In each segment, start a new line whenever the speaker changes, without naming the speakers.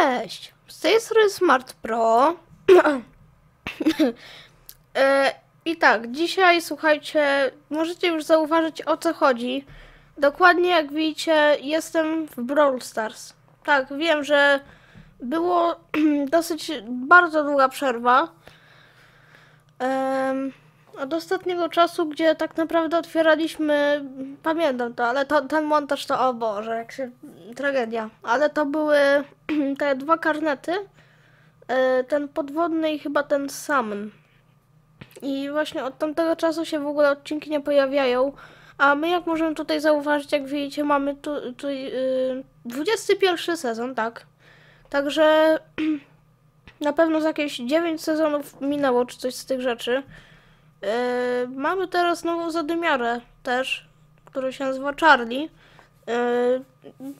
Cześć! Z tej strony Smart Pro. E, I tak, dzisiaj słuchajcie, możecie już zauważyć o co chodzi. Dokładnie jak widzicie, jestem w Brawl Stars. Tak, wiem, że było dosyć bardzo długa przerwa. od ostatniego czasu, gdzie tak naprawdę otwieraliśmy, pamiętam to, ale to, ten montaż to, o Boże, jak się tragedia. Ale to były te dwa karnety. E, ten podwodny i chyba ten sam. I właśnie od tamtego czasu się w ogóle odcinki nie pojawiają. A my, jak możemy tutaj zauważyć, jak widzicie, mamy tu, tu yy, 21 sezon, tak. Także na pewno z jakieś 9 sezonów minęło, czy coś z tych rzeczy. Yy, mamy teraz nową zadymiarę też, która się nazywa Charlie. E,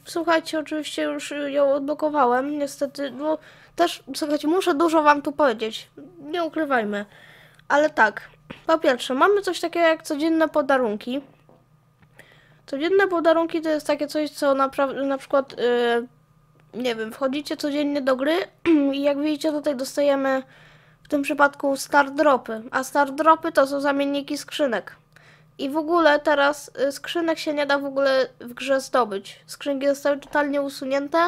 słuchajcie, oczywiście już ją odblokowałem, niestety, no też, słuchajcie, muszę dużo wam tu powiedzieć, nie ukrywajmy, ale tak, po pierwsze, mamy coś takiego jak codzienne podarunki. Codzienne podarunki to jest takie coś, co na, na przykład, yy, nie wiem, wchodzicie codziennie do gry i jak widzicie tutaj dostajemy w tym przypadku star dropy, a star dropy to są zamienniki skrzynek. I w ogóle teraz y, skrzynek się nie da w ogóle w grze zdobyć. Skrzynki zostały totalnie usunięte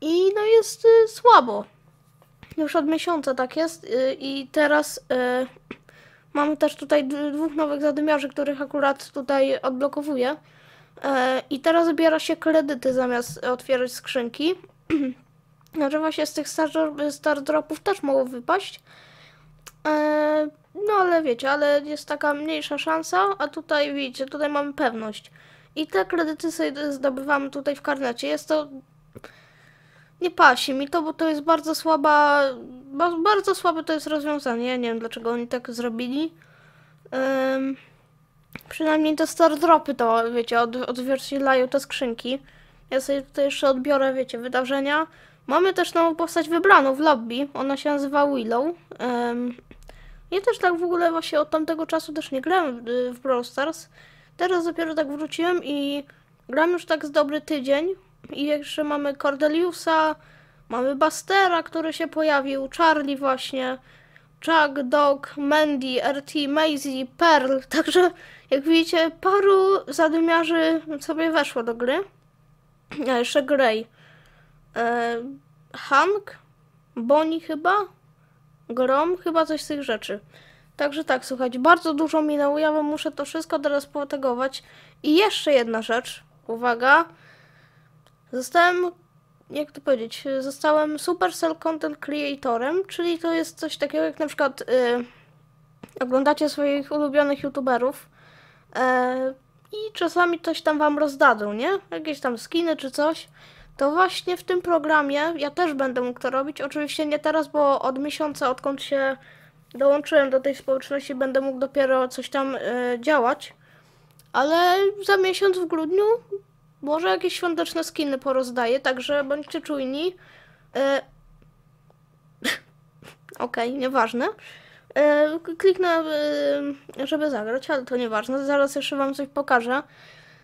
i no jest y, słabo. Już od miesiąca tak jest y, i teraz y, mamy też tutaj dwóch nowych zadymiarzy, których akurat tutaj odblokowuję. E, I teraz zbiera się kredyty zamiast otwierać skrzynki. Znaczy właśnie z tych star, star dropów też mogło wypaść. E, no ale wiecie, ale jest taka mniejsza szansa, a tutaj widzicie, tutaj mamy pewność. I te kredyty sobie zdobywamy tutaj w karnecie. Jest to... Nie pasi mi to, bo to jest bardzo słaba... Bardzo słabe to jest rozwiązanie. Ja nie wiem, dlaczego oni tak zrobili. Um, przynajmniej te stardropy to, wiecie, od, odzwierciedlają te skrzynki. Ja sobie tutaj jeszcze odbiorę, wiecie, wydarzenia. Mamy też nową postać wybraną w lobby. Ona się nazywa Willow. Um, ja też tak w ogóle właśnie od tamtego czasu też nie grałem w Brawl Stars. Teraz dopiero tak wróciłem i gram już tak z dobry tydzień. I jeszcze mamy Cordeliusa, mamy Bastera, który się pojawił, Charlie właśnie, Chuck, Dog, Mandy, RT, Maisie, Pearl. Także jak widzicie, paru zadymiarzy sobie weszło do gry. A jeszcze Grey. E, Hank, Bonnie chyba, grom, chyba coś z tych rzeczy. Także tak, słuchajcie, bardzo dużo minęło, ja wam muszę to wszystko teraz potegować. I jeszcze jedna rzecz, uwaga. Zostałem, jak to powiedzieć, zostałem Supercell Content Creatorem, czyli to jest coś takiego jak na przykład y, oglądacie swoich ulubionych youtuberów e, i czasami coś tam wam rozdadzą, nie? Jakieś tam skiny czy coś to właśnie w tym programie ja też będę mógł to robić. Oczywiście nie teraz, bo od miesiąca, odkąd się dołączyłem do tej społeczności, będę mógł dopiero coś tam y, działać. Ale za miesiąc w grudniu może jakieś świąteczne skiny porozdaję, także bądźcie czujni. E... Okej, okay, nieważne. E, kliknę, e, żeby zagrać, ale to nieważne. Zaraz jeszcze Wam coś pokażę.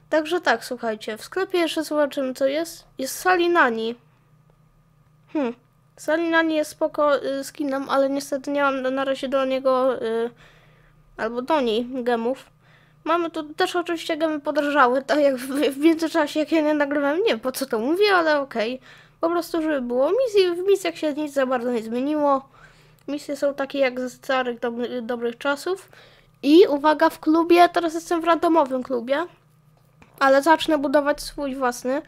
Także tak, słuchajcie, w sklepie jeszcze zobaczymy co jest. Jest Salinani. Hmm, Salinani jest spoko y, skinem, ale niestety nie mam na razie do niego y, albo do niej gemów. Mamy tu też oczywiście gemy podrażały, tak jak w, w międzyczasie, jak ja nie nagrywam, nie wiem po co to mówię, ale okej. Okay. Po prostu, żeby było misji, w misjach się nic za bardzo nie zmieniło. Misje są takie jak ze starych, dobrych czasów. I uwaga, w klubie, teraz jestem w randomowym klubie ale zacznę budować swój własny.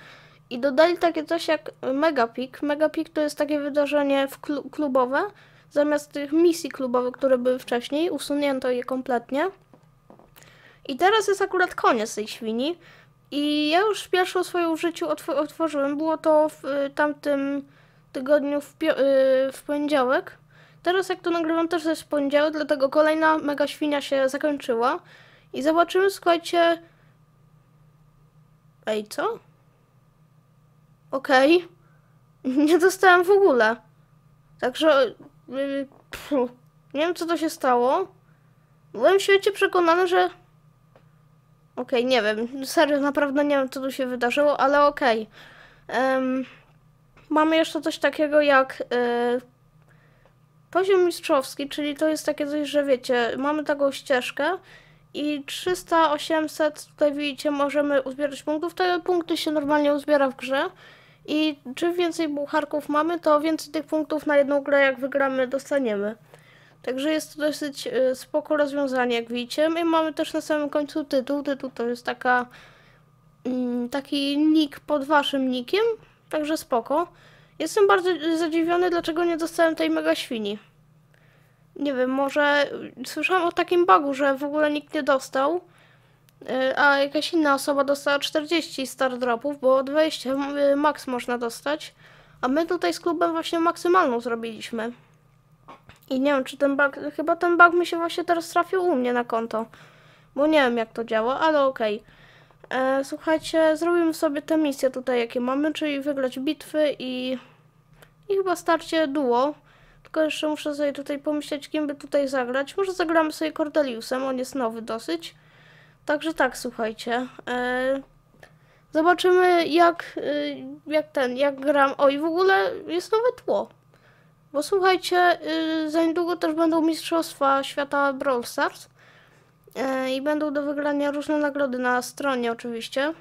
I dodali takie coś jak Megapik. Megapik to jest takie wydarzenie klu klubowe. Zamiast tych misji klubowych, które były wcześniej, usunięto je kompletnie. I teraz jest akurat koniec tej świni. I ja już pierwszą swoją w życiu otw otworzyłem. Było to w y, tamtym tygodniu w, y, w poniedziałek. Teraz jak to nagrywam też jest poniedziałek, dlatego kolejna mega świnia się zakończyła. I zobaczymy, słuchajcie, Ej, co? Okej. Okay. Nie dostałem w ogóle. Także... Y, nie wiem, co to się stało. Byłem w świecie przekonany, że... Okej, okay, nie wiem. Serio, naprawdę nie wiem, co tu się wydarzyło, ale okej. Okay. Um, mamy jeszcze coś takiego jak... Y, poziom mistrzowski, czyli to jest takie coś, że wiecie, mamy taką ścieżkę i 300, 800, tutaj widzicie, możemy uzbierać punktów. Te punkty się normalnie uzbiera w grze. I czym więcej bułharków mamy, to więcej tych punktów na jedną grę, jak wygramy, dostaniemy. Także jest to dosyć y, spoko rozwiązanie, jak widzicie. My mamy też na samym końcu tytuł. Tytuł to jest taka, mm, taki nick pod waszym nickiem, także spoko. Jestem bardzo zadziwiony, dlaczego nie dostałem tej mega świni nie wiem, może y, słyszałam o takim bugu, że w ogóle nikt nie dostał, y, a jakaś inna osoba dostała 40 star dropów, bo 20 y, max można dostać, a my tutaj z klubem właśnie maksymalną zrobiliśmy. I nie wiem, czy ten bug, chyba ten bug mi się właśnie teraz trafił u mnie na konto, bo nie wiem jak to działa, ale okej. Okay. E, słuchajcie, zrobimy sobie te misje tutaj, jakie mamy, czyli wygrać bitwy i, i chyba starcie duo. Tylko jeszcze muszę sobie tutaj pomyśleć, kim by tutaj zagrać. Może zagramy sobie Cordeliusem, on jest nowy dosyć. Także tak, słuchajcie. E, zobaczymy, jak, e, jak ten, jak gram. O, i w ogóle jest nowe tło. Bo słuchajcie, e, za niedługo też będą Mistrzostwa Świata Brawl Stars. I będą do wygrania różne nagrody na stronie oczywiście.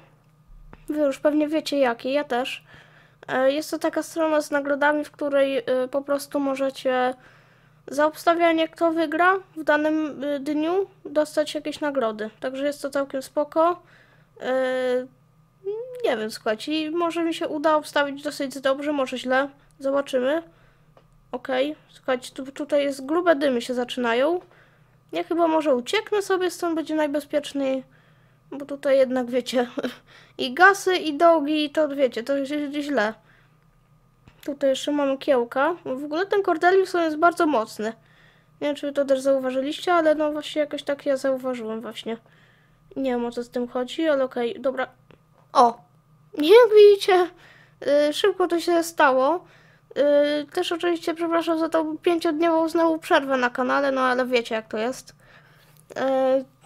Wy już pewnie wiecie jakie, ja też. E, jest to taka strona z nagrodami, w której e, po prostu możecie za obstawianie, kto wygra w danym e, dniu, dostać jakieś nagrody. Także jest to całkiem spoko. Nie wiem, słuchajcie, może mi się uda obstawić dosyć dobrze, może źle. Zobaczymy. Okej, okay. słuchajcie, tu, tutaj jest grube dymy się zaczynają. Ja chyba może ucieknę sobie stąd, będzie najbezpieczniej. Bo tutaj jednak, wiecie, i gasy, i dołgi, i to, wiecie, to jest źle. Tutaj jeszcze mamy kiełka. No w ogóle ten Cordelius jest bardzo mocny. Nie wiem, czy to też zauważyliście, ale no właśnie jakoś tak ja zauważyłem właśnie. Nie wiem, o co z tym chodzi, ale okej, okay, dobra. O! Jak widzicie, yy, szybko to się stało. Yy, też oczywiście przepraszam za tą pięciodniową znowu przerwę na kanale, no ale wiecie jak to jest. Yy,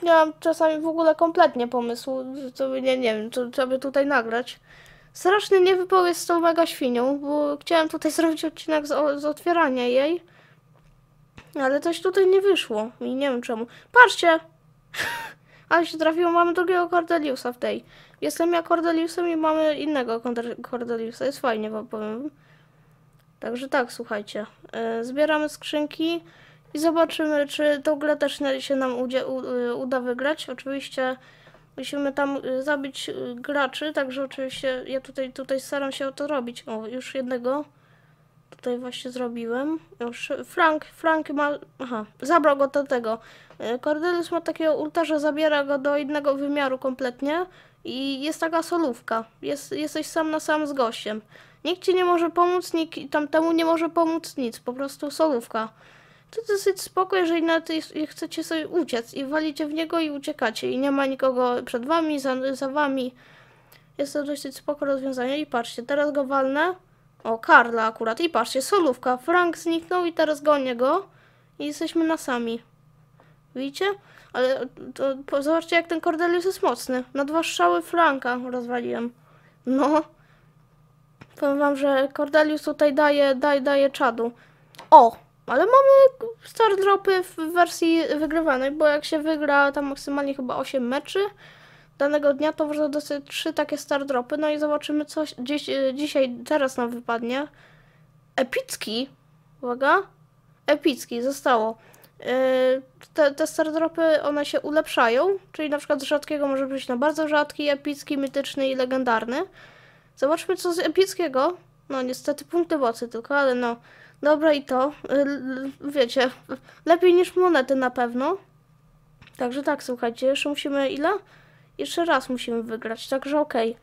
nie mam czasami w ogóle kompletnie pomysłu, to nie, nie wiem, co, co by tutaj nagrać. Straszny niewypał jest z tą mega świnią, bo chciałem tutaj zrobić odcinek z, z otwierania jej, ale coś tutaj nie wyszło i nie wiem czemu. Patrzcie! Ale się trafiło, mamy drugiego Cordeliusa w tej. Jestem ja Cordeliusem i mamy innego Cordeliusa, jest fajnie powiem. Także tak, słuchajcie. E, zbieramy skrzynki i zobaczymy, czy tą grę też się nam uda, y, uda wygrać. Oczywiście musimy tam y, zabić y, graczy, także oczywiście ja tutaj, tutaj staram się o to robić. O, już jednego tutaj właśnie zrobiłem. Już Frank, Frank ma... Aha, zabrał go do tego. Cordelis ma takiego ulta, że zabiera go do innego wymiaru kompletnie i jest taka solówka. Jest, jesteś sam na sam z gościem. Nikt ci nie może pomóc, nikt tamtemu nie może pomóc nic, po prostu solówka to dosyć spoko, jeżeli na tej chcecie sobie uciec i walicie w niego i uciekacie i nie ma nikogo przed wami, za, za wami. Jest to dosyć spoko rozwiązanie i patrzcie, teraz go walnę. O, Karla akurat. I patrzcie, solówka. Frank zniknął i teraz gonię go. I jesteśmy na sami. Widzicie? Ale to, to, zobaczcie, jak ten Cordelius jest mocny. Na dwa strzały Franka rozwaliłem. No. Powiem wam, że Cordelius tutaj daje, daje, daje czadu. O! Ale mamy dropy w wersji wygrywanej, bo jak się wygra tam maksymalnie chyba 8 meczy danego dnia, to można dostać 3 takie dropy. No i zobaczymy, co dziś, dzisiaj, teraz nam wypadnie. Epicki, uwaga, epicki, zostało. Yy, te, te dropy, one się ulepszają, czyli na przykład z rzadkiego może być na bardzo rzadki, epicki, mityczny i legendarny. Zobaczmy, co z epickiego. No niestety punkty mocy tylko, ale no Dobra i to, y, wiecie, lepiej niż monety na pewno. Także tak, słuchajcie, jeszcze musimy ile? Jeszcze raz musimy wygrać, także okej.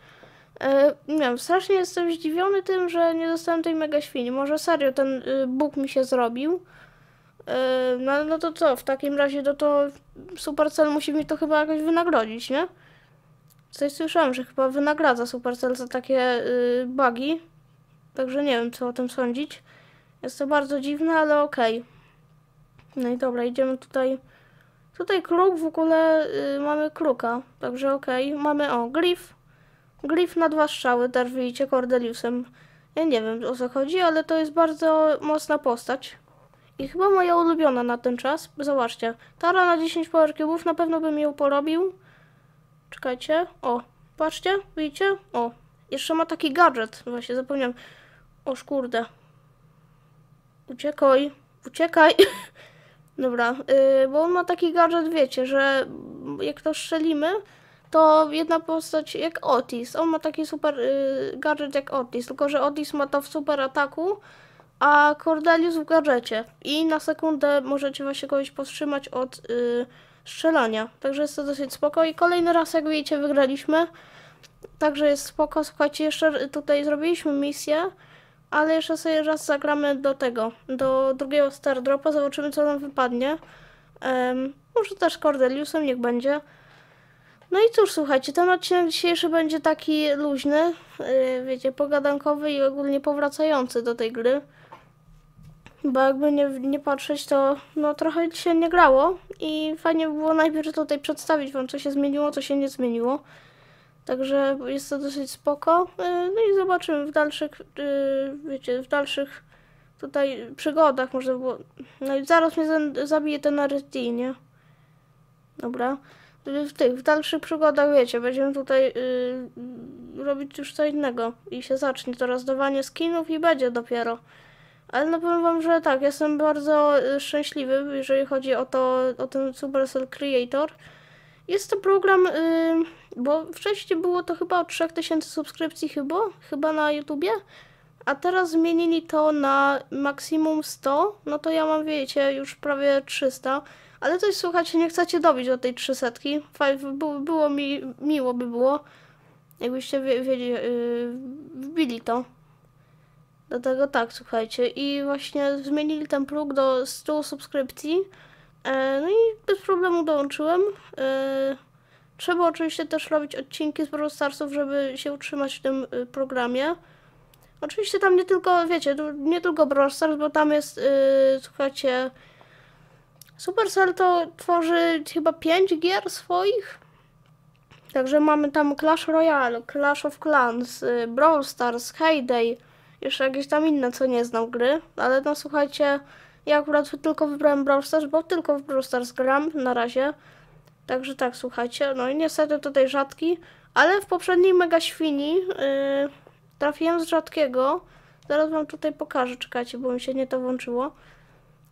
Okay. Nie wiem, strasznie jestem zdziwiony tym, że nie dostałem tej mega świni. Może serio ten y, Bóg mi się zrobił. Y, no, no to co, w takim razie no to Supercell musi mi to chyba jakoś wynagrodzić, nie? Coś słyszałem, że chyba wynagradza Supercell za takie y, bugi. Także nie wiem, co o tym sądzić. Jest to bardzo dziwne, ale okej. Okay. No i dobra, idziemy tutaj. Tutaj kruk, w ogóle y, mamy kruka, także okej. Okay. Mamy, o, glif. Glif na dwa strzały, też Cordeliusem. Ja nie wiem o co chodzi, ale to jest bardzo mocna postać. I chyba moja ulubiona na ten czas. Zobaczcie. Tara na 10 power cube'ów, na pewno bym ją porobił. Czekajcie. O, patrzcie, widzicie? O, jeszcze ma taki gadżet. Właśnie zapomniałem. O, kurde. Uciekaj, uciekaj. Dobra, yy, bo on ma taki gadżet, wiecie, że jak to strzelimy, to jedna postać jak Otis. On ma taki super yy, gadżet jak Otis, tylko że Otis ma to w super ataku, a Cordelius w gadżecie. I na sekundę możecie właśnie kogoś powstrzymać od yy, strzelania. Także jest to dosyć spoko. I kolejny raz, jak wiecie wygraliśmy. Także jest spoko. Słuchajcie, jeszcze tutaj zrobiliśmy misję. Ale jeszcze sobie raz zagramy do tego, do drugiego Star Dropa, zobaczymy co nam wypadnie. Um, może też Cordeliusem, niech będzie. No i cóż, słuchajcie, ten odcinek dzisiejszy będzie taki luźny, yy, wiecie, pogadankowy i ogólnie powracający do tej gry. Bo jakby nie, nie patrzeć, to no trochę się nie grało i fajnie by było najpierw tutaj przedstawić wam, co się zmieniło, co się nie zmieniło. Także jest to dosyć spoko. E, no i zobaczymy w dalszych, e, wiecie, w dalszych tutaj przygodach może było... No i zaraz mnie zabije ten RT, nie? Dobra. W tych, w dalszych przygodach, wiecie, będziemy tutaj yy, robić już co innego. I się zacznie to rozdawanie skinów i będzie dopiero. Ale no powiem wam, że tak, jestem bardzo y, szczęśliwy, jeżeli chodzi o to, o ten Supercell Creator. Jest to program, yy, bo wcześniej było to chyba o 3000 subskrypcji chyba, chyba na YouTubie, a teraz zmienili to na maksimum 100, no to ja mam, wiecie, już prawie 300, ale coś słuchajcie, nie chcecie dobić do tej 300, Five, było, było mi, miło by było, jakbyście wiedzieli, yy, wbili to. Dlatego tak, słuchajcie, i właśnie zmienili ten próg do 100 subskrypcji, E, no i bez problemu dołączyłem. E, trzeba oczywiście też robić odcinki z Brawl Starsów, żeby się utrzymać w tym e, programie. Oczywiście tam nie tylko, wiecie, nie tylko Brawl Stars, bo tam jest, słuchajcie, Supercell to tworzy chyba 5 gier swoich. Także mamy tam Clash Royale, Clash of Clans, Brawl Stars, Heyday, jeszcze jakieś tam inne, co nie znam gry. Ale no słuchajcie, ja akurat tylko wybrałem Brawl Stars, bo tylko w Brawl Stars gram na razie. Także tak, słuchajcie. No i niestety tutaj rzadki, ale w poprzedniej Mega Świni yy, trafiłem z rzadkiego. Zaraz wam tutaj pokażę, czekajcie, bo mi się nie to włączyło.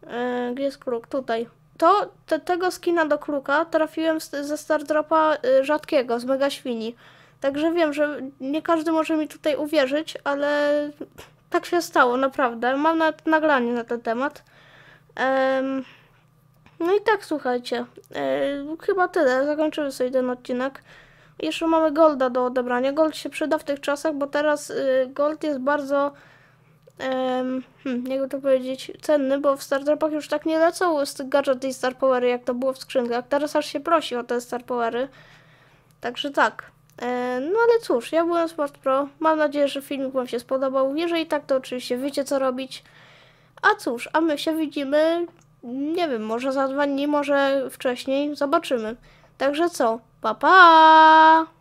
Yy, gdzie jest kruk? Tutaj. To, te, tego skina do kruka trafiłem z, ze Stardropa yy, rzadkiego, z Mega Świni. Także wiem, że nie każdy może mi tutaj uwierzyć, ale tak się stało, naprawdę. Mam nawet nagranie na ten temat no i tak, słuchajcie, e, chyba tyle, zakończymy sobie ten odcinek. Jeszcze mamy golda do odebrania. Gold się przyda w tych czasach, bo teraz y, gold jest bardzo hmm, jakby to powiedzieć, cenny, bo w startupach już tak nie lecą z tych gadżety i Star Powery, jak to było w skrzynkach. Teraz aż się prosi o te Star Powery. Także tak. E, no ale cóż, ja byłem Smart Pro. Mam nadzieję, że filmik Wam się spodobał. Jeżeli tak, to oczywiście wiecie co robić. A cóż, a my się widzimy, nie wiem, może za dwa dni, może wcześniej, zobaczymy. Także co, pa pa!